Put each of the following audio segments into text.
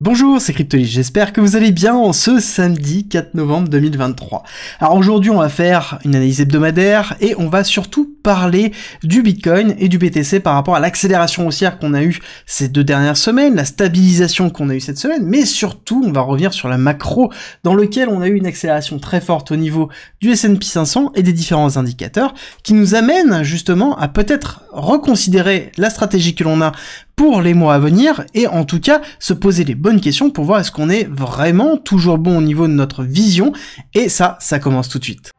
Bonjour, c'est Cryptolis, j'espère que vous allez bien en ce samedi 4 novembre 2023. Alors aujourd'hui on va faire une analyse hebdomadaire et on va surtout parler du Bitcoin et du BTC par rapport à l'accélération haussière qu'on a eue ces deux dernières semaines, la stabilisation qu'on a eue cette semaine, mais surtout on va revenir sur la macro dans lequel on a eu une accélération très forte au niveau du S&P 500 et des différents indicateurs qui nous amène justement à peut-être reconsidérer la stratégie que l'on a pour les mois à venir et en tout cas se poser les bonnes questions pour voir est-ce qu'on est vraiment toujours bon au niveau de notre vision et ça, ça commence tout de suite.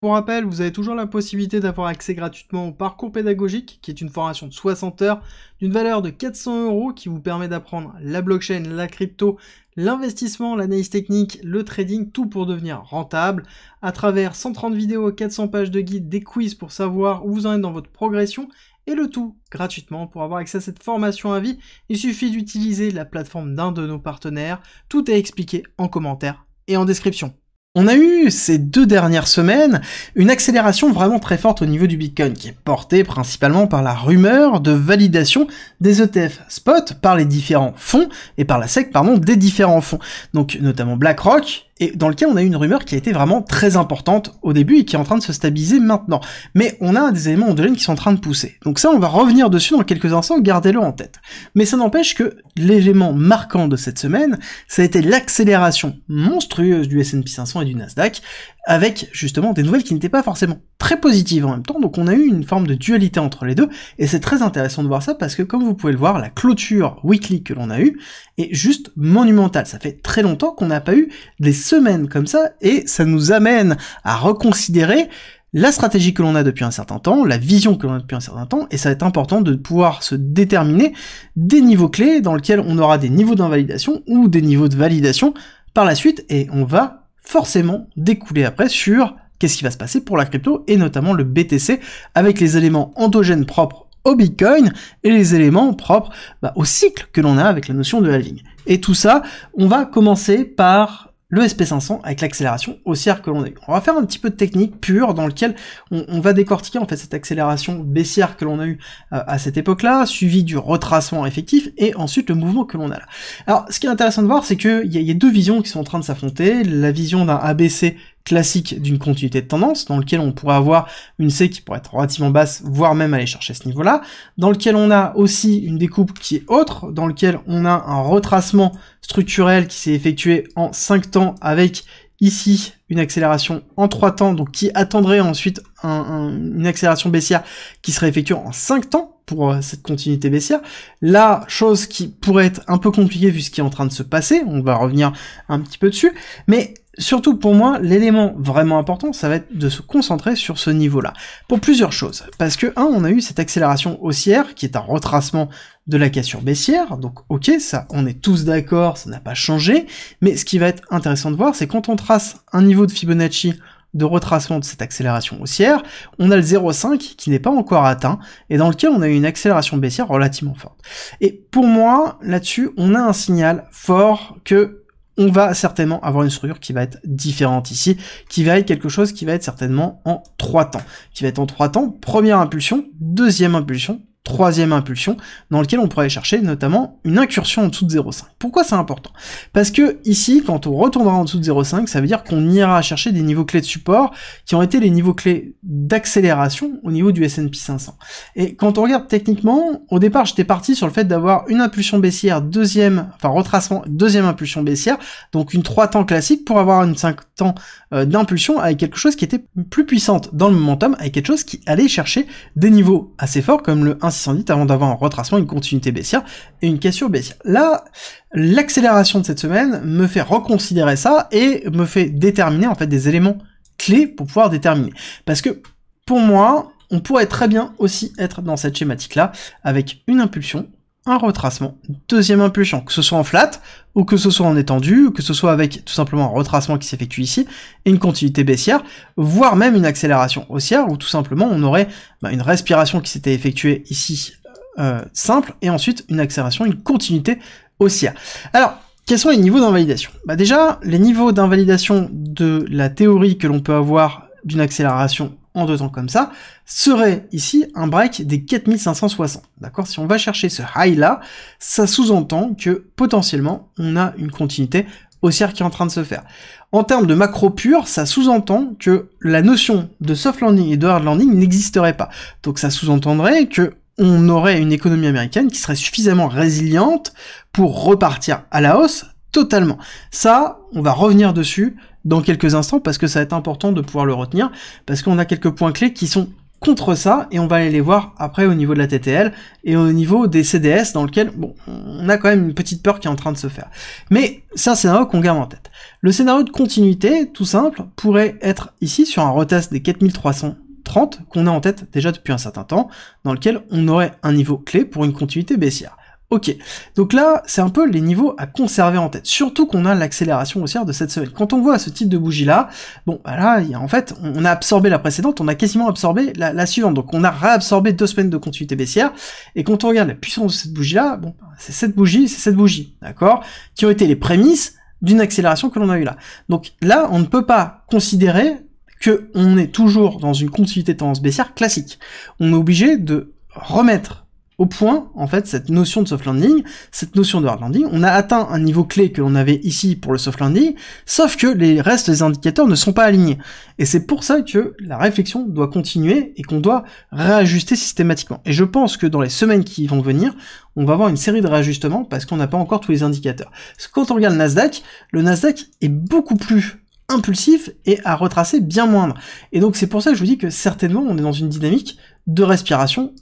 Pour rappel, vous avez toujours la possibilité d'avoir accès gratuitement au parcours pédagogique, qui est une formation de 60 heures d'une valeur de 400 euros qui vous permet d'apprendre la blockchain, la crypto, l'investissement, l'analyse technique, le trading, tout pour devenir rentable, à travers 130 vidéos, 400 pages de guide, des quiz pour savoir où vous en êtes dans votre progression, et le tout gratuitement. Pour avoir accès à cette formation à vie, il suffit d'utiliser la plateforme d'un de nos partenaires. Tout est expliqué en commentaire et en description. On a eu ces deux dernières semaines une accélération vraiment très forte au niveau du Bitcoin qui est portée principalement par la rumeur de validation des ETF spot par les différents fonds et par la SEC pardon des différents fonds. Donc notamment BlackRock et dans lequel on a eu une rumeur qui a été vraiment très importante au début et qui est en train de se stabiliser maintenant. Mais on a des éléments endogènes qui sont en train de pousser. Donc ça, on va revenir dessus dans quelques instants, gardez-le en tête. Mais ça n'empêche que l'élément marquant de cette semaine, ça a été l'accélération monstrueuse du S&P 500 et du Nasdaq avec justement des nouvelles qui n'étaient pas forcément très positives en même temps, donc on a eu une forme de dualité entre les deux, et c'est très intéressant de voir ça parce que comme vous pouvez le voir, la clôture weekly que l'on a eue est juste monumentale, ça fait très longtemps qu'on n'a pas eu des semaines comme ça, et ça nous amène à reconsidérer la stratégie que l'on a depuis un certain temps, la vision que l'on a depuis un certain temps, et ça est important de pouvoir se déterminer des niveaux clés dans lesquels on aura des niveaux d'invalidation ou des niveaux de validation par la suite, et on va forcément découler après sur qu'est-ce qui va se passer pour la crypto et notamment le BTC avec les éléments endogènes propres au Bitcoin et les éléments propres bah, au cycle que l'on a avec la notion de halving. Et tout ça, on va commencer par le SP500 avec l'accélération haussière que l'on a eu. On va faire un petit peu de technique pure dans lequel on, va décortiquer en fait cette accélération baissière que l'on a eu euh, à cette époque-là, suivi du retracement effectif et ensuite le mouvement que l'on a là. Alors ce qui est intéressant de voir, c'est que y, y a deux visions qui sont en train de s'affronter, la vision d'un ABC classique d'une continuité de tendance, dans lequel on pourrait avoir une C qui pourrait être relativement basse, voire même aller chercher ce niveau-là, dans lequel on a aussi une découpe qui est autre, dans lequel on a un retracement structurel qui s'est effectué en 5 temps avec ici une accélération en 3 temps, donc qui attendrait ensuite une accélération baissière qui serait effectuée en 5 temps pour euh, cette continuité baissière. La chose qui pourrait être un peu compliquée vu ce qui est en train de se passer, on va revenir un petit peu dessus, mais surtout pour moi, l'élément vraiment important, ça va être de se concentrer sur ce niveau-là. Pour plusieurs choses. Parce que, un, on a eu cette accélération haussière, qui est un retracement de la cassure baissière, donc ok, ça, on est tous d'accord, ça n'a pas changé, mais ce qui va être intéressant de voir, c'est quand on trace un niveau de Fibonacci de retracement de cette accélération haussière, on a le 0,5 qui n'est pas encore atteint et dans lequel on a eu une accélération baissière relativement forte. Et pour moi, là-dessus, on a un signal fort que on va certainement avoir une structure qui va être différente ici, qui va être quelque chose qui va être certainement en trois temps. Qui va être en trois temps, première impulsion, deuxième impulsion, troisième impulsion, dans lequel on pourrait chercher notamment une incursion en dessous de 0,5. Pourquoi c'est important Parce que ici, quand on retournera en dessous de 0,5, ça veut dire qu'on ira chercher des niveaux clés de support qui ont été les niveaux clés d'accélération au niveau du S&P 500. Et quand on regarde techniquement, au départ, j'étais parti sur le fait d'avoir une impulsion baissière, deuxième, enfin retracement, deuxième impulsion baissière, donc une 3 temps classique pour avoir une 5 temps euh, d'impulsion avec quelque chose qui était plus puissante dans le momentum, avec quelque chose qui allait chercher des niveaux assez forts comme le 1 avant d'avoir un retracement, une continuité baissière et une cassure baissière. Là, l'accélération de cette semaine me fait reconsidérer ça et me fait déterminer en fait des éléments clés pour pouvoir déterminer. Parce que pour moi, on pourrait très bien aussi être dans cette schématique là avec une impulsion un retracement, deuxième impulsion, que ce soit en flat, ou que ce soit en étendue, que ce soit avec tout simplement un retracement qui s'effectue ici, et une continuité baissière, voire même une accélération haussière, où tout simplement on aurait bah, une respiration qui s'était effectuée ici euh, simple, et ensuite une accélération, une continuité haussière. Alors, quels sont les niveaux d'invalidation bah Déjà, les niveaux d'invalidation de la théorie que l'on peut avoir d'une accélération en deux temps comme ça, serait ici un break des 4560. D'accord Si on va chercher ce high là, ça sous-entend que potentiellement on a une continuité haussière qui est en train de se faire. En termes de macro pur, ça sous-entend que la notion de soft landing et de hard landing n'existerait pas. Donc ça sous-entendrait que on aurait une économie américaine qui serait suffisamment résiliente pour repartir à la hausse totalement. Ça, on va revenir dessus dans quelques instants parce que ça va être important de pouvoir le retenir parce qu'on a quelques points clés qui sont contre ça et on va aller les voir après au niveau de la TTL et au niveau des CDS dans lequel bon on a quand même une petite peur qui est en train de se faire. Mais c'est un scénario qu'on garde en tête. Le scénario de continuité tout simple pourrait être ici sur un retest des 4330 qu'on a en tête déjà depuis un certain temps dans lequel on aurait un niveau clé pour une continuité baissière. Ok, donc là, c'est un peu les niveaux à conserver en tête, surtout qu'on a l'accélération haussière de cette semaine. Quand on voit ce type de bougie-là, bon, bah là, en fait, on a absorbé la précédente, on a quasiment absorbé la, suivante, donc on a réabsorbé deux semaines de continuité baissière, et quand on regarde la puissance de cette bougie-là, bon, bah, c'est cette bougie, c'est cette bougie, d'accord, qui ont été les prémices d'une accélération que l'on a eue là. Donc là, on ne peut pas considérer que on est toujours dans une continuité tendance baissière classique. On est obligé de remettre au point, en fait, cette notion de soft landing, cette notion de hard landing, on a atteint un niveau clé que l'on avait ici pour le soft landing, sauf que les restes des indicateurs ne sont pas alignés. Et c'est pour ça que la réflexion doit continuer et qu'on doit réajuster systématiquement. Et je pense que dans les semaines qui vont venir, on va avoir une série de réajustements parce qu'on n'a pas encore tous les indicateurs. quand on regarde le Nasdaq, le Nasdaq est beaucoup plus impulsif et à retracer bien moindre. Et donc c'est pour ça que je vous dis que certainement on est dans une dynamique de respiration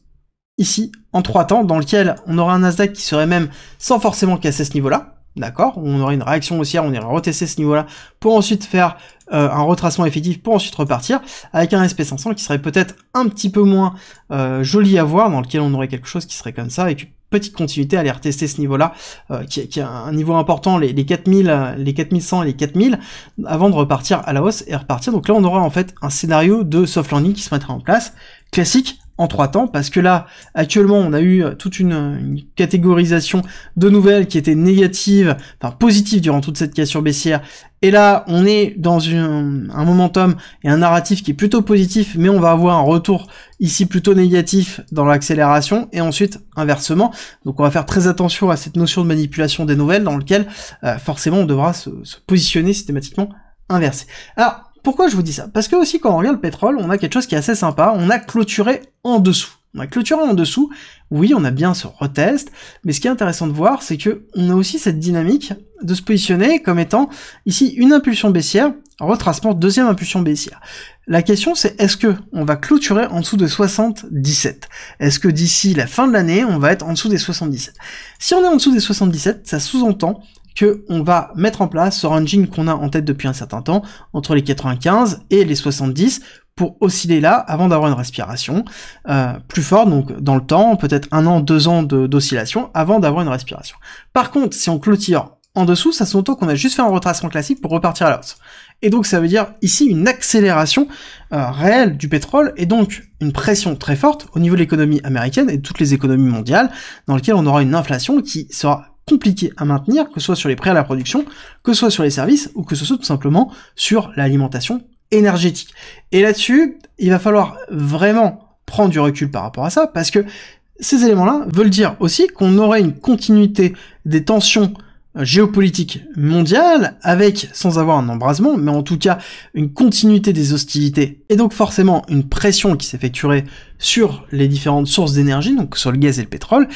ici en trois temps, dans lequel on aura un Nasdaq qui serait même sans forcément casser ce niveau-là, d'accord On aurait une réaction haussière, on irait retester ce niveau-là pour ensuite faire euh, un retracement effectif pour ensuite repartir avec un SP500 qui serait peut-être un petit peu moins euh, joli à voir, dans lequel on aurait quelque chose qui serait comme ça avec une petite continuité à aller retester ce niveau-là euh, qui, qui est un niveau important, les, les 4000, les 4100 et les 4000 avant de repartir à la hausse et repartir. Donc là, on aura en fait un scénario de soft landing qui se mettra en place classique en trois temps, parce que là, actuellement, on a eu euh, toute une, catégorisation de nouvelles qui était négative, enfin positive durant toute cette cassure baissière, et là, on est dans un momentum et un narratif qui est plutôt positif, mais on va avoir un retour ici plutôt négatif dans l'accélération, et ensuite inversement. Donc on va faire très attention à cette notion de manipulation des nouvelles, dans lequel euh, forcément on devra se, positionner systématiquement inversé. Alors, pourquoi je vous dis ça Parce que aussi quand on regarde le pétrole, on a quelque chose qui est assez sympa, on a clôturé en dessous. On a clôturé en dessous, oui, on a bien ce retest, mais ce qui est intéressant de voir, c'est que on a aussi cette dynamique de se positionner comme étant ici une impulsion baissière, retracement, deuxième impulsion baissière. La question c'est est-ce que on va clôturer en dessous de 77 Est-ce que d'ici la fin de l'année, on va être en dessous des 77 Si on est en dessous des 77, ça sous-entend que on va mettre en place ce ranging qu'on a en tête depuis un certain temps entre les 95 et les 70 pour osciller là avant d'avoir une respiration euh, plus forte, donc dans le temps, peut-être un an, deux ans d'oscillation avant d'avoir une respiration. Par contre, si on clôture en dessous, ça montre qu'on a juste fait un retracement classique pour repartir à l'os. Et donc ça veut dire ici une accélération euh, réelle du pétrole et donc une pression très forte au niveau de l'économie américaine et de toutes les économies mondiales dans lesquelles on aura une inflation qui sera compliqué à maintenir, que ce soit sur les prêts à la production, que ce soit sur les services, ou que ce soit tout simplement sur l'alimentation énergétique. Et là-dessus, il va falloir vraiment prendre du recul par rapport à ça, parce que ces éléments-là veulent dire aussi qu'on aurait une continuité des tensions euh, géopolitiques mondiales, avec, sans avoir un embrasement, mais en tout cas une continuité des hostilités, et donc forcément une pression qui s'effectuerait sur les différentes sources d'énergie, donc sur le gaz et le pétrole,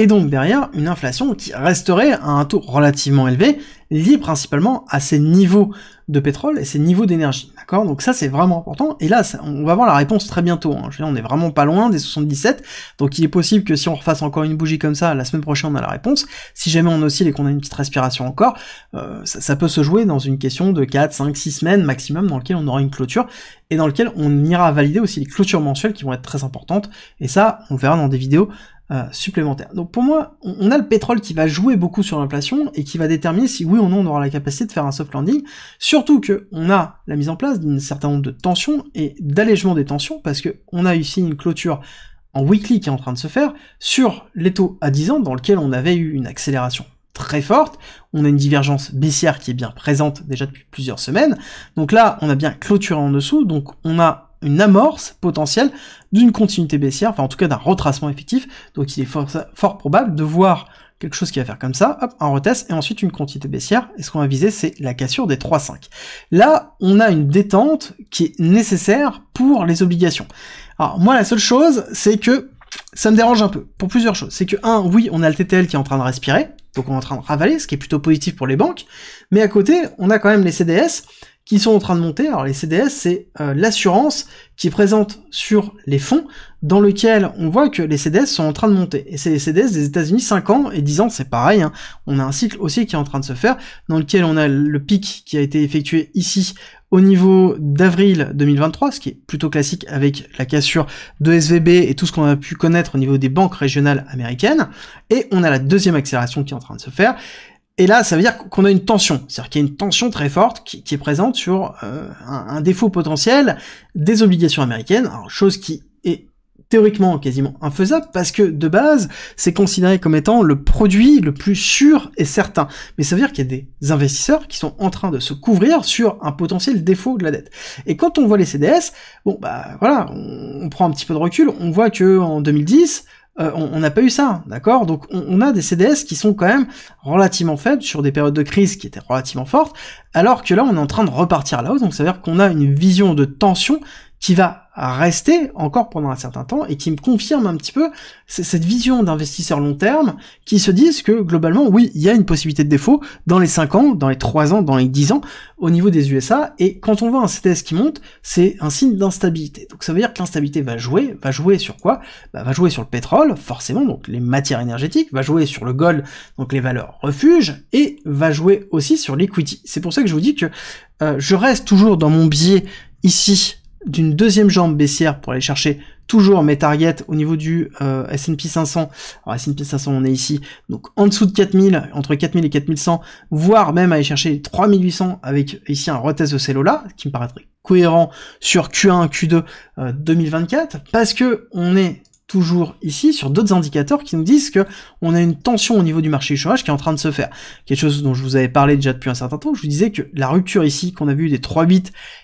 et donc derrière une inflation qui resterait à un taux relativement élevé, lié principalement à ces niveaux de pétrole et ces niveaux d'énergie. D'accord Donc ça c'est vraiment important. Et là, on va voir la réponse très bientôt. Hein. Je veux dire, on est vraiment pas loin des 77. Donc il est possible que si on refasse encore une bougie comme ça, la semaine prochaine on a la réponse. Si jamais on oscille et qu'on a une petite respiration encore, euh, ça, peut se jouer dans une question de 4, 5, 6 semaines maximum dans lequel on aura une clôture et dans lequel on ira valider aussi les clôtures mensuelles qui vont être très importantes. Et ça, on verra dans des vidéos euh, supplémentaire Donc pour moi, on a le pétrole qui va jouer beaucoup sur l'inflation et qui va déterminer si oui ou non on aura la capacité de faire un soft landing, surtout que on a la mise en place d'un certain nombre de tensions et d'allègement des tensions, parce que on a ici une clôture en weekly qui est en train de se faire sur les taux à 10 ans dans lequel on avait eu une accélération très forte. On a une divergence baissière qui est bien présente déjà depuis plusieurs semaines. Donc là, on a bien clôturé en dessous. Donc on a une amorce potentielle d'une continuité baissière, enfin en tout cas d'un retracement effectif. Donc il est fort, probable de voir quelque chose qui va faire comme ça, hop, un retest et ensuite une continuité baissière. Et ce qu'on va viser, c'est la cassure des 3,5. Là, on a une détente qui est nécessaire pour les obligations. Alors moi, la seule chose, c'est que ça me dérange un peu, pour plusieurs choses. C'est que, un, oui, on a le TTL qui est en train de respirer, donc on est en train de ravaler, ce qui est plutôt positif pour les banques, mais à côté, on a quand même les CDS qui sont en train de monter. Alors les CDS, c'est euh, l'assurance qui est présente sur les fonds dans lequel on voit que les CDS sont en train de monter. Et c'est les CDS des États-Unis 5 ans et 10 ans, c'est pareil. Hein. On a un cycle aussi qui est en train de se faire dans lequel on a le pic qui a été effectué ici au niveau d'avril 2023, ce qui est plutôt classique avec la cassure de SVB et tout ce qu'on a pu connaître au niveau des banques régionales américaines. Et on a la deuxième accélération qui est en train de se faire. Et là, ça veut dire qu'on a une tension, c'est-à-dire qu'il y a une tension très forte qui, est présente sur euh, un, défaut potentiel des obligations américaines, alors chose qui est théoriquement quasiment infaisable, parce que de base, c'est considéré comme étant le produit le plus sûr et certain. Mais ça veut dire qu'il y a des investisseurs qui sont en train de se couvrir sur un potentiel défaut de la dette. Et quand on voit les CDS, bon bah voilà, on, prend un petit peu de recul, on voit que 2010, euh, on n'a pas eu ça, d'accord Donc on, a des CDS qui sont quand même relativement faibles sur des périodes de crise qui étaient relativement fortes, alors que là on est en train de repartir là-haut, donc ça veut dire qu'on a une vision de tension qui va à rester encore pendant un certain temps et qui me confirme un petit peu cette vision d'investisseurs long terme qui se disent que globalement, oui, il y a une possibilité de défaut dans les 5 ans, dans les 3 ans, dans les 10 ans au niveau des USA. Et quand on voit un CTS qui monte, c'est un signe d'instabilité. Donc ça veut dire que l'instabilité va jouer, va jouer sur quoi bah, Va jouer sur le pétrole, forcément, donc les matières énergétiques, va jouer sur le gold, donc les valeurs refuge, et va jouer aussi sur l'equity. C'est pour ça que je vous dis que euh, je reste toujours dans mon biais ici d'une deuxième jambe baissière pour aller chercher toujours mes targets au niveau du euh, S&P 500. Alors S&P 500, on est ici, donc en dessous de 4000, entre 4000 et 4100, voire même aller chercher 3800 avec ici un retest de cellula, là qui me paraîtrait cohérent sur Q1, Q2 2024, parce que on est toujours ici sur d'autres indicateurs qui nous disent que on a une tension au niveau du marché du chômage qui est en train de se faire. Quelque chose dont je vous avais parlé déjà depuis un certain temps, je vous disais que la rupture ici qu'on a vu des bits,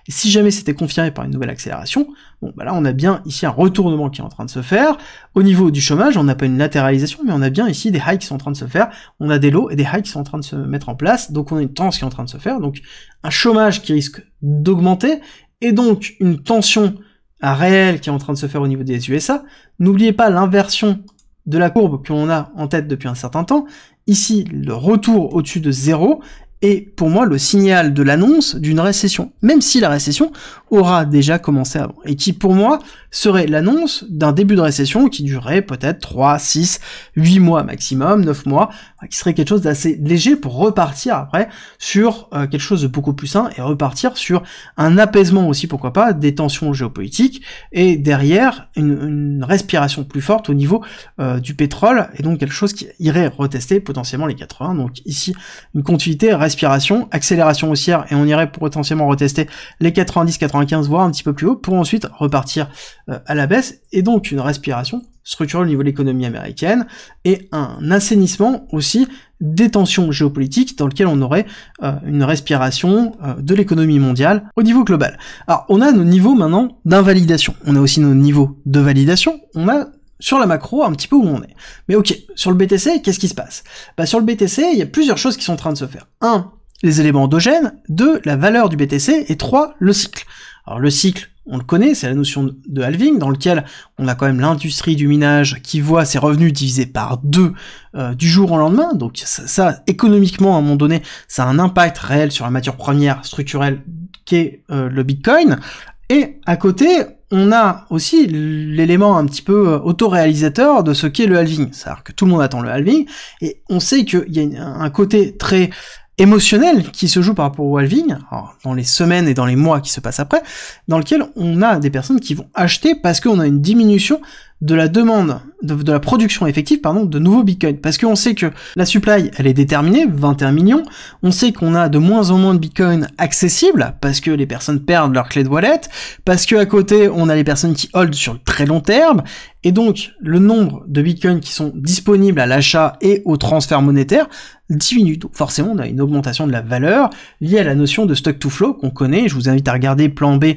si jamais c'était confirmé par une nouvelle accélération, bon bah là on a bien ici un retournement qui est en train de se faire. Au niveau du chômage, on n'a pas une latéralisation, mais on a bien ici des highs qui sont en train de se faire, on a des lows et des highs qui sont en train de se mettre en place, donc on a une tension qui est en train de se faire, donc un chômage qui risque d'augmenter, et donc une tension un réel qui est en train de se faire au niveau des USA. N'oubliez pas l'inversion de la courbe que l'on a en tête depuis un certain temps. Ici, le retour au-dessus de zéro est pour moi le signal de l'annonce d'une récession, même si la récession aura déjà commencé avant, et qui pour moi serait l'annonce d'un début de récession qui durerait peut-être 3, 6, 8 mois maximum, 9 mois, qui serait quelque chose d'assez léger pour repartir après sur euh, quelque chose de beaucoup plus sain et repartir sur un apaisement aussi, pourquoi pas, des tensions géopolitiques et derrière une, respiration plus forte au niveau euh, du pétrole et donc quelque chose qui irait retester potentiellement les 80. Donc ici, une continuité, respiration, accélération haussière et on irait potentiellement retester les 90, 95, voire un petit peu plus haut pour ensuite repartir euh, à la baisse, et donc une respiration structurelle au niveau de l'économie américaine, et un assainissement aussi des tensions géopolitiques dans lesquelles on aurait euh, une respiration euh, de l'économie mondiale au niveau global. Alors on a nos niveaux maintenant d'invalidation, on a aussi nos niveaux de validation, on a sur la macro un petit peu où on est. Mais ok, sur le BTC, qu'est-ce qui se passe bah, Sur le BTC, il y a plusieurs choses qui sont en train de se faire. Un, Les éléments endogènes, deux, La valeur du BTC, et trois, Le cycle. Alors le cycle, on le connaît, c'est la notion de halving, dans lequel on a quand même l'industrie du minage qui voit ses revenus divisés par deux euh, du jour au lendemain. Donc ça, économiquement, à un moment donné, ça a un impact réel sur la matière première structurelle qu'est euh, le Bitcoin. Et à côté, on a aussi l'élément un petit peu euh, autoréalisateur de ce qu'est le halving. C'est-à-dire que tout le monde attend le halving, et on sait qu'il y a un côté très émotionnel qui se joue par rapport au Walving, dans les semaines et dans les mois qui se passent après, dans lequel on a des personnes qui vont acheter parce qu'on a une diminution de la demande, de, la production effective, pardon, de nouveaux bitcoins. Parce qu'on sait que la supply, elle est déterminée, 21 millions. On sait qu'on a de moins en moins de bitcoins accessibles, parce que les personnes perdent leurs clés de wallet, parce que à côté, on a les personnes qui hold sur le très long terme. Et donc, le nombre de bitcoins qui sont disponibles à l'achat et au transfert monétaire diminue. Donc, forcément, on a une augmentation de la valeur liée à la notion de stock to flow qu'on connaît. Je vous invite à regarder plan B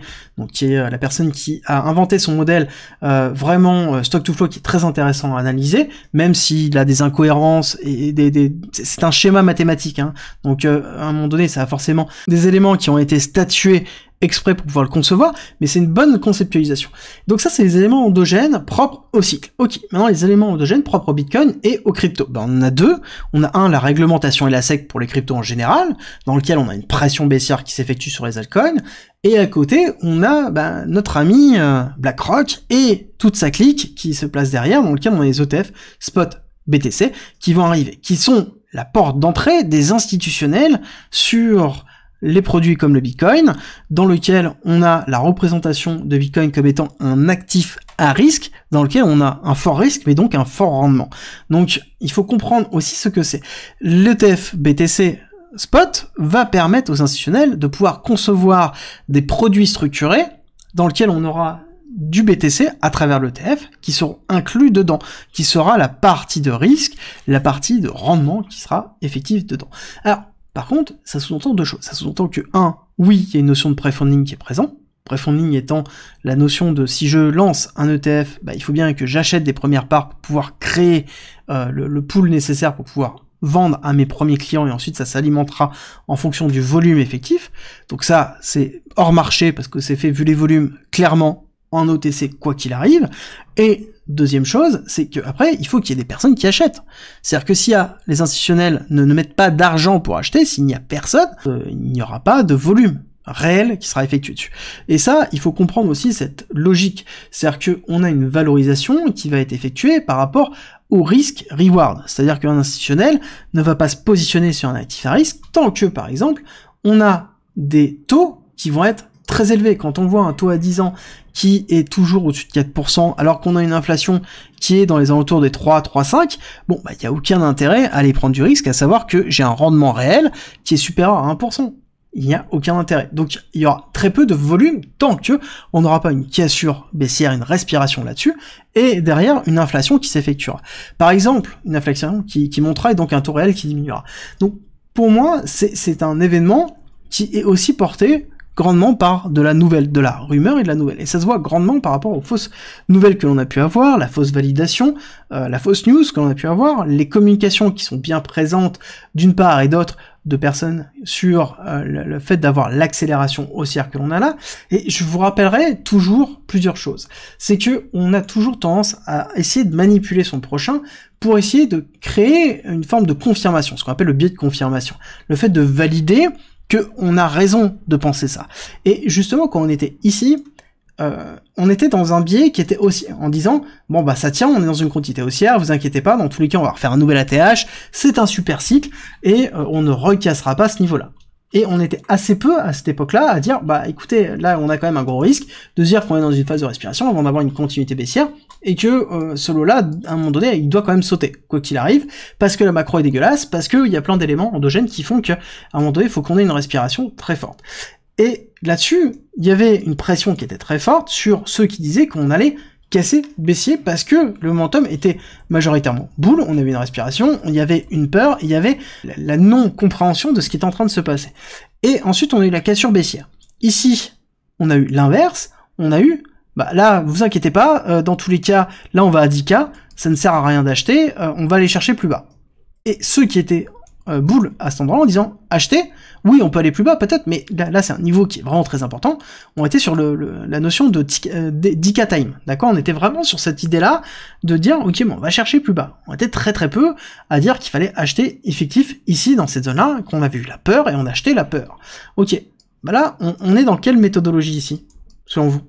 qui est euh, la personne qui a inventé son modèle euh, vraiment euh, stock to flow qui est très intéressant à analyser, même s'il a des incohérences et des, c'est un schéma mathématique. Hein. Donc à un moment donné, ça a forcément des éléments qui ont été statués exprès pour pouvoir le concevoir, mais c'est une bonne conceptualisation. Donc ça, c'est les éléments endogènes propres au cycle. Ok, maintenant les éléments endogènes propres au Bitcoin et aux crypto. Ben, on en a deux. On a un, la réglementation et la SEC pour les cryptos en général, dans lequel on a une pression baissière qui s'effectue sur les altcoins. Et à côté, on a ben, notre ami euh, BlackRock et toute sa clique qui se place derrière, dans lequel on a les ETF, spot, BTC, qui vont arriver, qui sont la porte d'entrée des institutionnels sur les produits comme le Bitcoin, dans lequel on a la représentation de Bitcoin comme étant un actif à risque, dans lequel on a un fort risque, mais donc un fort rendement. Donc, il faut comprendre aussi ce que c'est. L'ETF BTC Spot va permettre aux institutionnels de pouvoir concevoir des produits structurés dans lequel on aura du BTC à travers l'ETF qui seront inclus dedans, qui sera la partie de risque, la partie de rendement qui sera effective dedans. Alors, par contre, ça sous-entend deux choses. Ça sous-entend que, un, oui, il y a une notion de pré qui est présent. pre étant la notion de si je lance un ETF, bah, il faut bien que j'achète des premières parts pour pouvoir créer euh, le, le pool nécessaire pour pouvoir vendre à mes premiers clients et ensuite ça s'alimentera en fonction du volume effectif. Donc ça, c'est hors marché parce que c'est fait vu les volumes clairement en OTC quoi qu'il arrive. Et Deuxième chose, c'est qu'après, il faut qu'il y ait des personnes qui achètent. C'est-à-dire que si les institutionnels ne, mettent pas d'argent pour acheter, s'il n'y a personne, euh, il n'y aura pas de volume réel qui sera effectué dessus. Et ça, il faut comprendre aussi cette logique. C'est-à-dire qu'on a une valorisation qui va être effectuée par rapport au risque-reward. C'est-à-dire qu'un institutionnel ne va pas se positionner sur un actif à risque tant que, par exemple, on a des taux qui vont être très élevé. Quand on voit un taux à 10 ans qui est toujours au-dessus de 4%, alors qu'on a une inflation qui est dans les alentours des 3, 3, 5, bon, bah, il y n'y a aucun intérêt à aller prendre du risque, à savoir que j'ai un rendement réel qui est supérieur à 1%. Il n'y a aucun intérêt. Donc il y aura très peu de volume tant que on n'aura pas une cassure baissière, une respiration là-dessus, et derrière une inflation qui s'effectuera. Par exemple, une inflation qui, qui montera et donc un taux réel qui diminuera. Donc pour moi, c'est un événement qui est aussi porté grandement par de la nouvelle, de la rumeur et de la nouvelle. Et ça se voit grandement par rapport aux fausses nouvelles que l'on a pu avoir, la fausse validation, euh, la fausse news que l'on a pu avoir, les communications qui sont bien présentes d'une part et d'autre de personnes sur euh, le, fait d'avoir l'accélération haussière que l'on a là. Et je vous rappellerai toujours plusieurs choses. C'est que on a toujours tendance à essayer de manipuler son prochain pour essayer de créer une forme de confirmation, ce qu'on appelle le biais de confirmation. Le fait de valider que on a raison de penser ça. Et justement, quand on était ici, euh, on était dans un biais qui était aussi en disant bon bah ça tient, on est dans une quantité haussière, vous inquiétez pas, dans tous les cas on va refaire un nouvel ATH, c'est un super cycle et euh, on ne recassera pas ce niveau-là. Et on était assez peu à cette époque-là à dire bah écoutez là on a quand même un gros risque de dire qu'on est dans une phase de respiration avant d'avoir une continuité baissière et que euh, ce lot-là, à un moment donné, il doit quand même sauter, quoi qu'il arrive, parce que la macro est dégueulasse, parce qu'il y a plein d'éléments endogènes qui font qu'à un moment donné, il faut qu'on ait une respiration très forte. Et là-dessus, il y avait une pression qui était très forte sur ceux qui disaient qu'on allait casser, baissier, parce que le momentum était majoritairement boule, on avait une respiration, il y avait une peur, il y avait la non-compréhension de ce qui est en train de se passer. Et ensuite, on a eu la cassure baissière. Ici, on a eu l'inverse, on a eu bah, là, vous inquiétez pas, euh, dans tous les cas, là on va à 10K, ça ne sert à rien d'acheter, euh, on va aller chercher plus bas. Et ceux qui étaient boule euh, boules à cet endroit en disant acheter, oui on peut aller plus bas peut-être, mais là, c'est un niveau qui est vraiment très important, on était sur la notion de 10K time, d'accord On était vraiment sur cette idée-là de dire ok on va chercher plus bas. On était très très peu à dire qu'il fallait acheter effectif ici dans cette zone-là, qu'on avait eu la peur et on achetait la peur. Ok, bah là on est dans quelle méthodologie ici, selon vous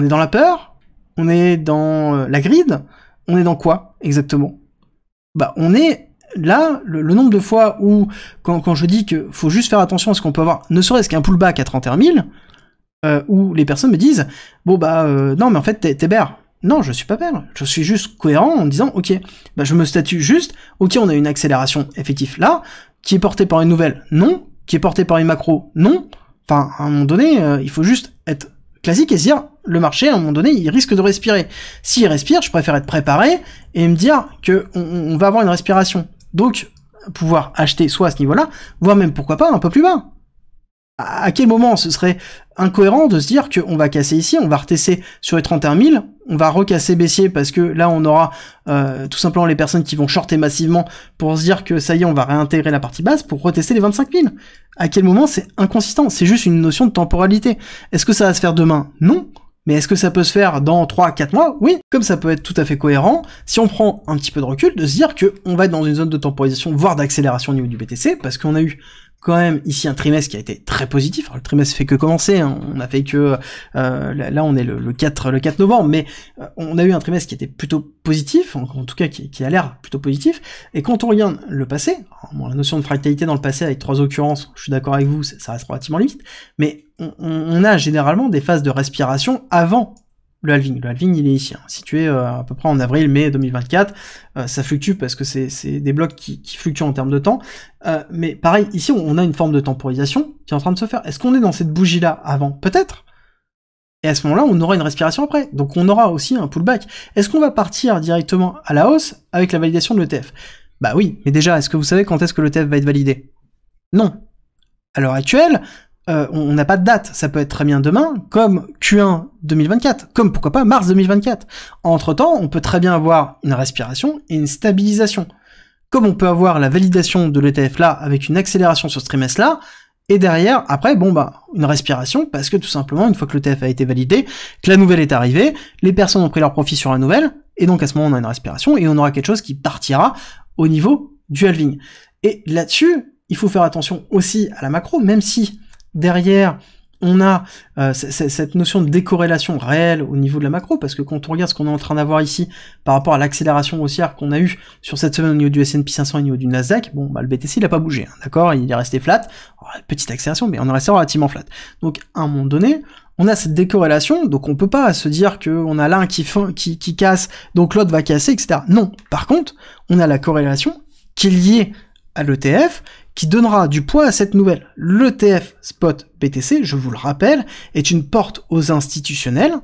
on est dans la peur On est dans euh, la grille, On est dans quoi exactement Bah on est là, le, nombre de fois où, quand, je dis que faut juste faire attention à ce qu'on peut avoir, ne serait-ce qu'un pullback à 31 000, euh, où les personnes me disent, bon bah euh, non mais en fait t'es bère. Non, je suis pas bère. Je suis juste cohérent en disant, ok, bah je me statue juste, ok on a une accélération effective là, qui est portée par une nouvelle, non, qui est portée par une macro, non. Enfin, à un moment donné, il faut juste être classique et se dire le marché à un moment donné il risque de respirer. S'il respire, je préfère être préparé et me dire que va avoir une respiration. Donc pouvoir acheter soit à ce niveau-là, voire même pourquoi pas un peu plus bas à quel moment ce serait incohérent de se dire qu'on va casser ici, on va retesser sur les 31 000, on va recasser baissier parce que là on aura euh, tout simplement les personnes qui vont shorter massivement pour se dire que ça y est on va réintégrer la partie basse pour retester les 25 000. À quel moment c'est inconsistant C'est juste une notion de temporalité. Est-ce que ça va se faire demain Non. Mais est-ce que ça peut se faire dans 3 à 4 mois Oui, comme ça peut être tout à fait cohérent, si on prend un petit peu de recul, de se dire qu'on va être dans une zone de temporisation, voire d'accélération au niveau du BTC, parce qu'on a eu quand même ici un trimestre qui a été très positif. le trimestre fait que commencer, hein. on a fait que euh, là on est le, 4 le 4 novembre, mais euh, on a eu un trimestre qui était plutôt positif, en, tout cas qui, a l'air plutôt positif. Et quand on regarde le passé, la notion de fractalité dans le passé avec trois occurrences, je suis d'accord avec vous, ça reste relativement limite, mais on, on, a généralement des phases de respiration avant le halving. Le halving, il est ici, hein, situé euh, à peu près en avril-mai 2024. Euh, ça fluctue parce que c'est des blocs qui, fluctuent en termes de temps. Euh, mais pareil, ici, on a une forme de temporisation qui est en train de se faire. Est-ce qu'on est dans cette bougie-là avant Peut-être. Et à ce moment-là, on aura une respiration après. Donc on aura aussi un pullback. Est-ce qu'on va partir directement à la hausse avec la validation de l'ETF Bah oui, mais déjà, est-ce que vous savez quand est-ce que l'ETF va être validé Non. À l'heure actuelle, euh, on n'a pas de date. Ça peut être très bien demain, comme Q1 2024, comme pourquoi pas mars 2024. Entre-temps, on peut très bien avoir une respiration et une stabilisation. Comme on peut avoir la validation de l'ETF là avec une accélération sur ce trimestre là, et derrière, après, bon bah, une respiration, parce que tout simplement, une fois que l'ETF a été validé, que la nouvelle est arrivée, les personnes ont pris leur profit sur la nouvelle, et donc à ce moment on a une respiration, et on aura quelque chose qui partira au niveau du halving. Et là-dessus, il faut faire attention aussi à la macro, même si Derrière, on a euh, cette notion de décorrélation réelle au niveau de la macro, parce que quand on regarde ce qu'on est en train d'avoir ici par rapport à l'accélération haussière qu'on a eue sur cette semaine au niveau du S&P 500 et au niveau du Nasdaq, bon, bah, le BTC il pas bougé, hein, d'accord, il est resté flat, petite accélération, mais on est resté relativement flat. Donc à un moment donné, on a cette décorrélation, donc on peut pas se dire que on a l'un qui, qui casse, donc l'autre va casser, etc. Non. Par contre, on a la corrélation qui est liée à l'ETF, qui donnera du poids à cette nouvelle. L'ETF spot BTC, je vous le rappelle, est une porte aux institutionnels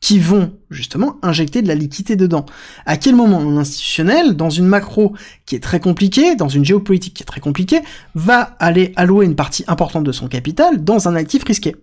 qui vont justement injecter de la liquidité dedans. À quel moment un institutionnel, dans une macro qui est très compliquée, dans une géopolitique qui est très compliquée, va aller allouer une partie importante de son capital dans un actif risqué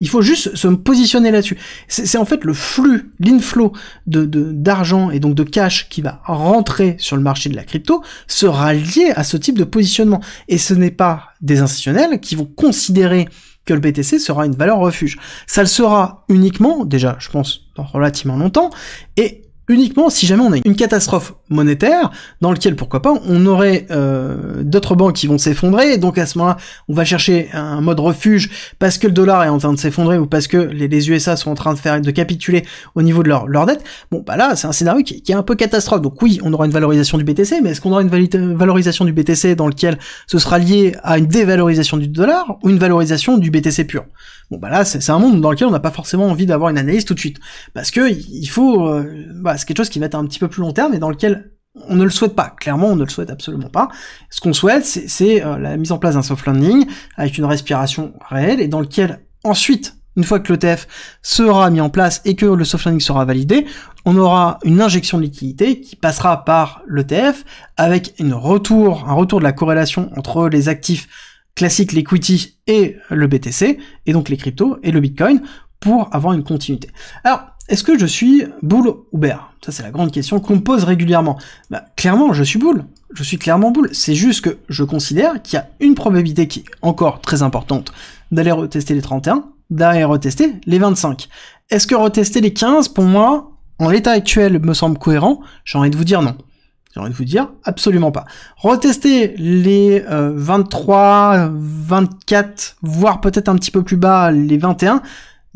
il faut juste se positionner là-dessus. C'est en fait le flux, l'inflow de d'argent et donc de cash qui va rentrer sur le marché de la crypto sera lié à ce type de positionnement. Et ce n'est pas des institutionnels qui vont considérer que le BTC sera une valeur refuge. Ça le sera uniquement, déjà, je pense, dans relativement longtemps, et uniquement si jamais on a une catastrophe monétaire dans lequel pourquoi pas on aurait euh, d'autres banques qui vont s'effondrer et donc à ce moment-là on va chercher un mode refuge parce que le dollar est en train de s'effondrer ou parce que les, USA sont en train de faire de capituler au niveau de leur, leur dette bon bah là c'est un scénario qui, est un peu catastrophe donc oui on aura une valorisation du BTC mais est-ce qu'on aura une valorisation du BTC dans lequel ce sera lié à une dévalorisation du dollar ou une valorisation du BTC pur bon bah là c'est un monde dans lequel on n'a pas forcément envie d'avoir une analyse tout de suite parce que il faut euh, bah, c'est quelque chose qui va être un petit peu plus long terme et dans lequel on ne le souhaite pas, clairement on ne le souhaite absolument pas. Ce qu'on souhaite, c'est euh, la mise en place d'un soft landing avec une respiration réelle et dans lequel ensuite, une fois que l'ETF sera mis en place et que le soft landing sera validé, on aura une injection de liquidité qui passera par l'ETF avec une retour, un retour de la corrélation entre les actifs classiques, l'equity et le BTC, et donc les cryptos et le Bitcoin, pour avoir une continuité. Alors, est-ce que je suis boule ou bear Ça, c'est la grande question qu'on pose régulièrement. Bah, clairement, je suis boule. Je suis clairement boule. C'est juste que je considère qu'il y a une probabilité qui est encore très importante d'aller retester les 31, d'aller retester les 25. Est-ce que retester les 15, pour moi, en l'état actuel, me semble cohérent J'ai envie de vous dire non. J'ai envie de vous dire absolument pas. Retester les 23, euh, 24, voire peut-être un petit peu plus bas, les 21,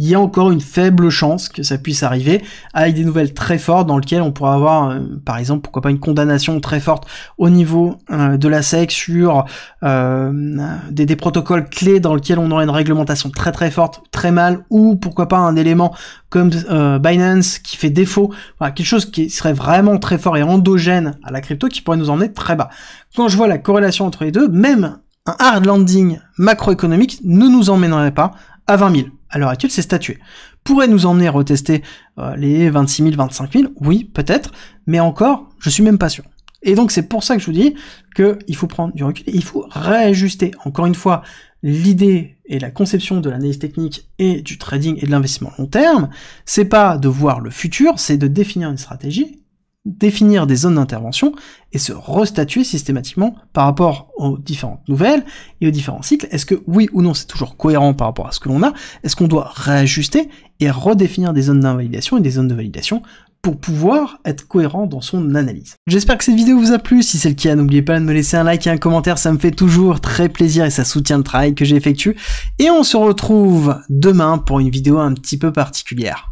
il y a encore une faible chance que ça puisse arriver, avec ah, des nouvelles très fortes dans lesquelles on pourrait avoir, euh, par exemple, pourquoi pas une condamnation très forte au niveau euh, de la SEC sur euh, des, protocoles clés dans lesquels on aurait une réglementation très très forte, très mal, ou pourquoi pas un élément comme Binance qui fait défaut, quelque chose qui serait vraiment très fort et endogène à la crypto qui pourrait nous emmener très bas. Quand je vois la corrélation entre les deux, même un hard landing macroéconomique ne nous emmènerait pas à 20 000 à l'heure actuelle, c'est statué. Pourrait nous emmener à retester euh, les 26 000, 25 000, oui, peut-être, mais encore, je suis même pas sûr. Et donc c'est pour ça que je vous dis qu'il faut prendre du recul, et il faut réajuster. Encore une fois, l'idée et la conception de l'analyse technique et du trading et de l'investissement long terme, c'est pas de voir le futur, c'est de définir une stratégie définir des zones d'intervention et se restatuer systématiquement par rapport aux différentes nouvelles et aux différents cycles. Est-ce que oui ou non c'est toujours cohérent par rapport à ce que l'on a Est-ce qu'on doit réajuster et redéfinir des zones d'invalidation et des zones de validation pour pouvoir être cohérent dans son analyse. J'espère que cette vidéo vous a plu, si c'est le cas n'oubliez pas de me laisser un like et un commentaire, ça me fait toujours très plaisir et ça soutient le travail que j'effectue. Et on se retrouve demain pour une vidéo un petit peu particulière.